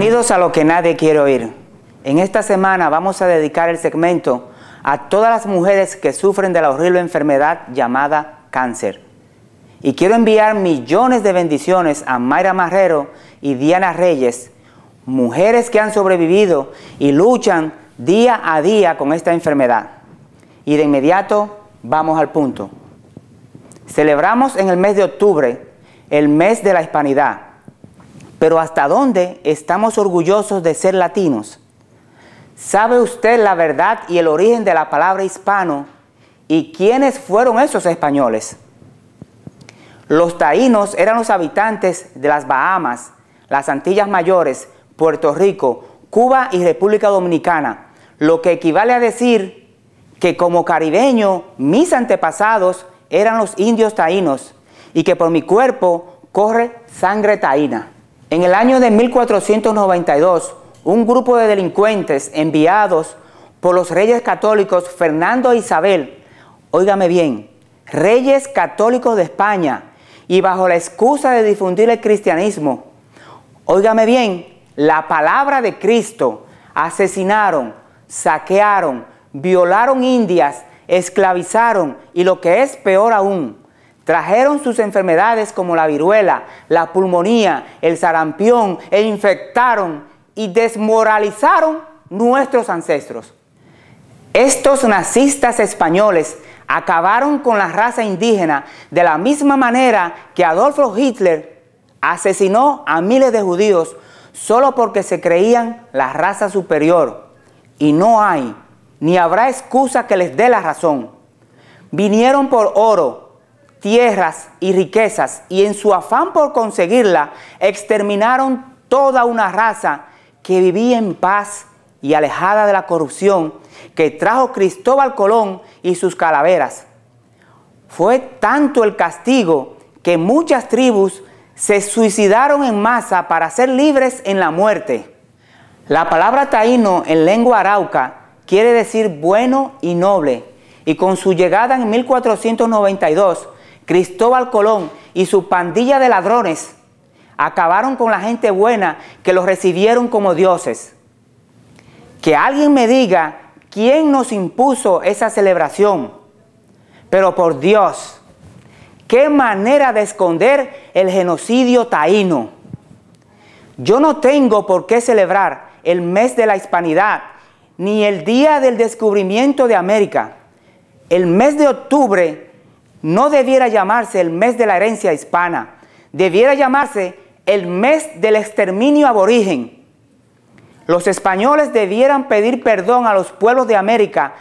Bienvenidos a lo que nadie quiere oír. En esta semana vamos a dedicar el segmento a todas las mujeres que sufren de la horrible enfermedad llamada cáncer. Y quiero enviar millones de bendiciones a Mayra Marrero y Diana Reyes, mujeres que han sobrevivido y luchan día a día con esta enfermedad. Y de inmediato vamos al punto. Celebramos en el mes de octubre el mes de la hispanidad pero ¿hasta dónde estamos orgullosos de ser latinos? ¿Sabe usted la verdad y el origen de la palabra hispano y quiénes fueron esos españoles? Los taínos eran los habitantes de las Bahamas, las Antillas Mayores, Puerto Rico, Cuba y República Dominicana, lo que equivale a decir que como caribeño mis antepasados eran los indios taínos y que por mi cuerpo corre sangre taína. En el año de 1492, un grupo de delincuentes enviados por los reyes católicos Fernando e Isabel, óigame bien, reyes católicos de España, y bajo la excusa de difundir el cristianismo, óigame bien, la palabra de Cristo, asesinaron, saquearon, violaron indias, esclavizaron y lo que es peor aún, Trajeron sus enfermedades como la viruela, la pulmonía, el sarampión e infectaron y desmoralizaron nuestros ancestros. Estos nazistas españoles acabaron con la raza indígena de la misma manera que Adolfo Hitler asesinó a miles de judíos solo porque se creían la raza superior. Y no hay, ni habrá excusa que les dé la razón. Vinieron por oro, tierras y riquezas, y en su afán por conseguirla, exterminaron toda una raza que vivía en paz y alejada de la corrupción que trajo Cristóbal Colón y sus calaveras. Fue tanto el castigo que muchas tribus se suicidaron en masa para ser libres en la muerte. La palabra taíno en lengua arauca quiere decir bueno y noble, y con su llegada en 1492 Cristóbal Colón y su pandilla de ladrones acabaron con la gente buena que los recibieron como dioses. Que alguien me diga quién nos impuso esa celebración. Pero por Dios, qué manera de esconder el genocidio taíno. Yo no tengo por qué celebrar el mes de la hispanidad, ni el día del descubrimiento de América. El mes de octubre no debiera llamarse el mes de la herencia hispana, debiera llamarse el mes del exterminio aborigen. Los españoles debieran pedir perdón a los pueblos de América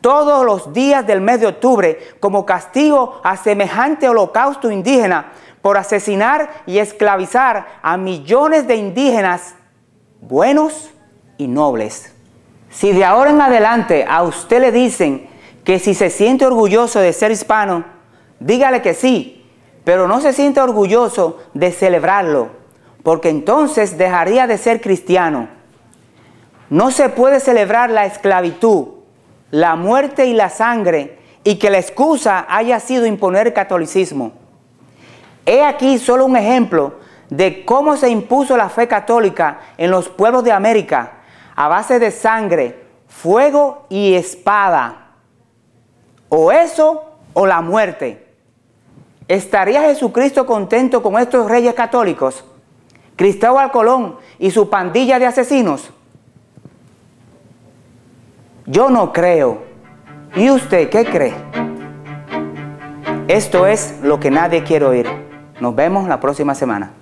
todos los días del mes de octubre como castigo a semejante holocausto indígena por asesinar y esclavizar a millones de indígenas buenos y nobles. Si de ahora en adelante a usted le dicen que si se siente orgulloso de ser hispano, dígale que sí, pero no se siente orgulloso de celebrarlo, porque entonces dejaría de ser cristiano. No se puede celebrar la esclavitud, la muerte y la sangre, y que la excusa haya sido imponer catolicismo. He aquí solo un ejemplo de cómo se impuso la fe católica en los pueblos de América a base de sangre, fuego y espada o eso o la muerte. ¿Estaría Jesucristo contento con estos reyes católicos? Cristóbal Colón y su pandilla de asesinos. Yo no creo. ¿Y usted qué cree? Esto es lo que nadie quiere oír. Nos vemos la próxima semana.